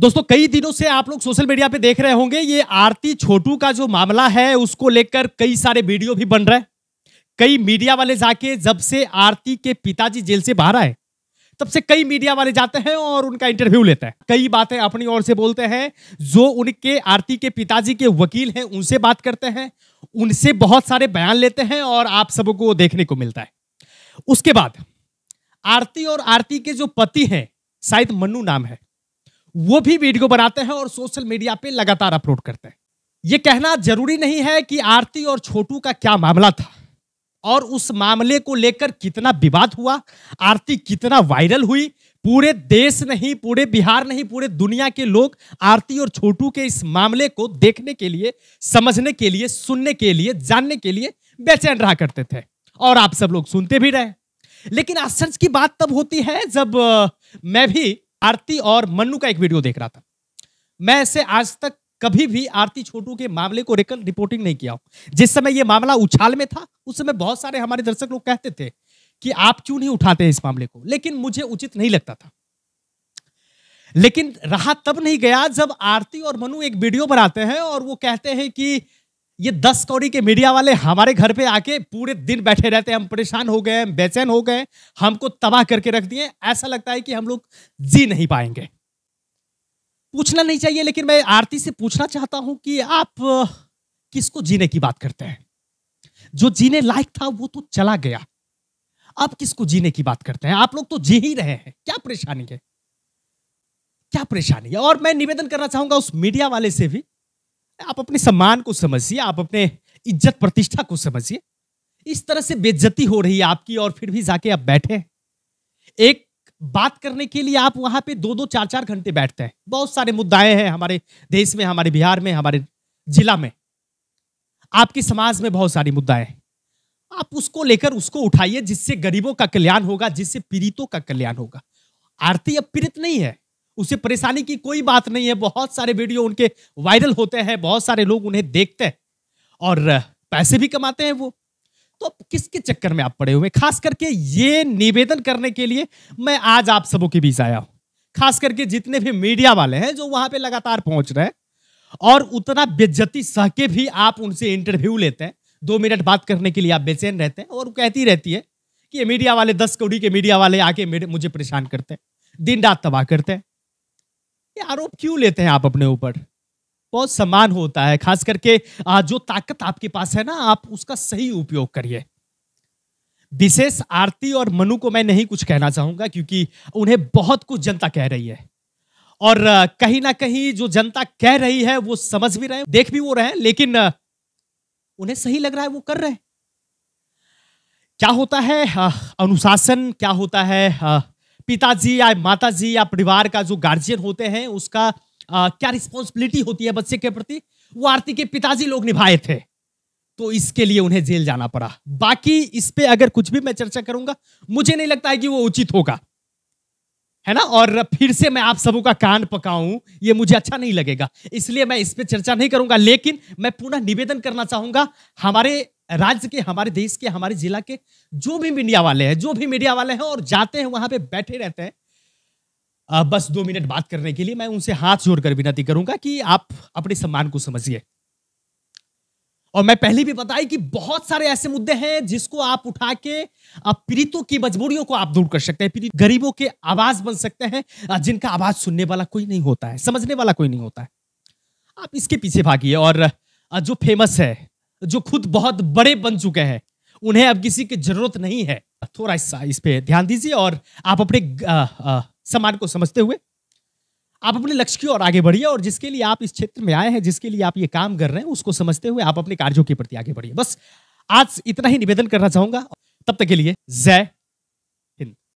दोस्तों कई दिनों से आप लोग सोशल मीडिया पे देख रहे होंगे ये आरती छोटू का जो मामला है उसको लेकर कई सारे वीडियो भी बन रहे हैं कई मीडिया वाले जाके जब से आरती के पिताजी जेल से बाहर आए तब से कई मीडिया वाले जाते हैं और उनका इंटरव्यू लेते हैं कई बातें अपनी ओर से बोलते हैं जो उनके आरती के पिताजी के वकील हैं उनसे बात करते हैं उनसे बहुत सारे बयान लेते हैं और आप सबको देखने को मिलता है उसके बाद आरती और आरती के जो पति हैं शायद मन्नू नाम है वो भी वीडियो बनाते हैं और सोशल मीडिया पे लगातार अपलोड करते हैं ये कहना जरूरी नहीं है कि आरती और छोटू का क्या मामला था और उस मामले को लेकर कितना विवाद हुआ आरती कितना वायरल हुई पूरे देश नहीं पूरे बिहार नहीं पूरे दुनिया के लोग आरती और छोटू के इस मामले को देखने के लिए समझने के लिए सुनने के लिए जानने के लिए बेचैन रहा करते थे और आप सब लोग सुनते भी रहे लेकिन आश्चर्य की बात तब होती है जब मैं भी आरती और मन्नू का एक वीडियो देख रहा था मैं ऐसे आज तक कभी भी आरती छोटू के मामले को रेकल रिपोर्टिंग नहीं किया जिस समय यह मामला उछाल में था उस समय बहुत सारे हमारे दर्शक लोग कहते थे कि आप क्यों नहीं उठाते इस मामले को लेकिन मुझे उचित नहीं लगता था लेकिन रहा तब नहीं गया जब आरती और मनु एक वीडियो बनाते हैं और वो कहते हैं कि ये दस कौड़ी के मीडिया वाले हमारे घर पे आके पूरे दिन बैठे रहते हैं हम परेशान हो गए हम बेचैन हो गए हमको तबाह करके रख दिए ऐसा लगता है कि हम लोग जी नहीं पाएंगे पूछना नहीं चाहिए लेकिन मैं आरती से पूछना चाहता हूं कि आप किसको जीने की बात करते हैं जो जीने लायक था वो तो चला गया आप किसको जीने की बात करते हैं आप लोग तो जी ही रहे हैं क्या परेशानी है क्या परेशानी है और मैं निवेदन करना चाहूंगा उस मीडिया वाले से भी आप अपने सम्मान को समझिए आप अपने इज्जत प्रतिष्ठा को समझिए इस तरह से बेज्जती हो रही है आपकी और फिर भी जाके आप बैठे एक बात करने के लिए आप वहां पे दो दो चार चार घंटे बैठते हैं बहुत सारे मुद्दाएं हैं हमारे देश में हमारे बिहार में हमारे जिला में आपके समाज में बहुत सारी मुद्दाएं हैं आप उसको लेकर उसको उठाइए जिससे गरीबों का कल्याण होगा जिससे पीड़ितों का कल्याण होगा आरती अब पीड़ित नहीं है उसे परेशानी की कोई बात नहीं है बहुत सारे वीडियो उनके वायरल होते हैं बहुत सारे लोग उन्हें देखते हैं और पैसे भी कमाते हैं वो तो किसके चक्कर में आप पड़े हुए खास करके ये निवेदन करने के लिए मैं आज आप सबों के बीच आया हूं खास करके जितने भी मीडिया वाले हैं जो वहां पे लगातार पहुंच रहे हैं और उतना बेज्जती सह के भी आप उनसे इंटरव्यू लेते हैं दो मिनट बात करने के लिए आप बेचैन रहते हैं और वो कहती रहती है कि ये मीडिया वाले दस कौड़ी के मीडिया वाले आके मुझे परेशान करते हैं दिन रात तबाह करते हैं ये आरोप क्यों लेते हैं आप अपने ऊपर बहुत सम्मान होता है खास करके जो ताकत आपके पास है ना आप उसका सही उपयोग करिए विशेष आरती और मनु को मैं नहीं कुछ कहना चाहूंगा क्योंकि उन्हें बहुत कुछ जनता कह रही है और कहीं ना कहीं जो जनता कह रही है वो समझ भी रहे हैं देख भी वो रहे हैं लेकिन उन्हें सही लग रहा है वो कर रहे हैं क्या होता है अनुशासन क्या होता है पिताजी या माताजी या परिवार का जो गार्जियन होते हैं उसका आ, क्या रिस्पॉन्सिबिलिटी होती है बच्चे के प्रति वो आरती के पिताजी लोग निभाए थे तो इसके लिए उन्हें जेल जाना पड़ा बाकी इस पर अगर कुछ भी मैं चर्चा करूंगा मुझे नहीं लगता है कि वो उचित होगा है ना और फिर से मैं आप सबों का कान पकाऊं ये मुझे अच्छा नहीं लगेगा इसलिए मैं इस पर चर्चा नहीं करूंगा लेकिन मैं पुनः निवेदन करना चाहूंगा हमारे राज्य के हमारे देश के हमारे जिला के जो भी मीडिया वाले हैं जो भी मीडिया वाले हैं और जाते हैं वहां पे बैठे रहते हैं बस दो मिनट बात करने के लिए मैं उनसे हाथ जोड़कर विनती करूंगा कि आप अपने सम्मान को समझिए और मैं पहले भी बताई कि बहुत सारे ऐसे मुद्दे हैं जिसको आप उठा के पीड़ितों की मजबूरियों को आप दूर कर सकते हैं गरीबों के आवाज बन सकते हैं जिनका आवाज सुनने वाला कोई नहीं होता है समझने वाला कोई नहीं होता है आप इसके पीछे भागिए और जो फेमस है जो खुद बहुत बड़े बन चुके हैं उन्हें अब किसी की जरूरत नहीं है थोड़ा इस, पर ध्यान दीजिए और आप अपने समाज को समझते हुए आप अपने लक्ष्य की ओर आगे बढ़िए और जिसके लिए आप इस क्षेत्र में आए हैं जिसके लिए आप ये काम कर रहे हैं उसको समझते हुए आप अपने कार्यों के प्रति आगे बढ़िए बस आज इतना ही निवेदन करना चाहूंगा तब तक के लिए जय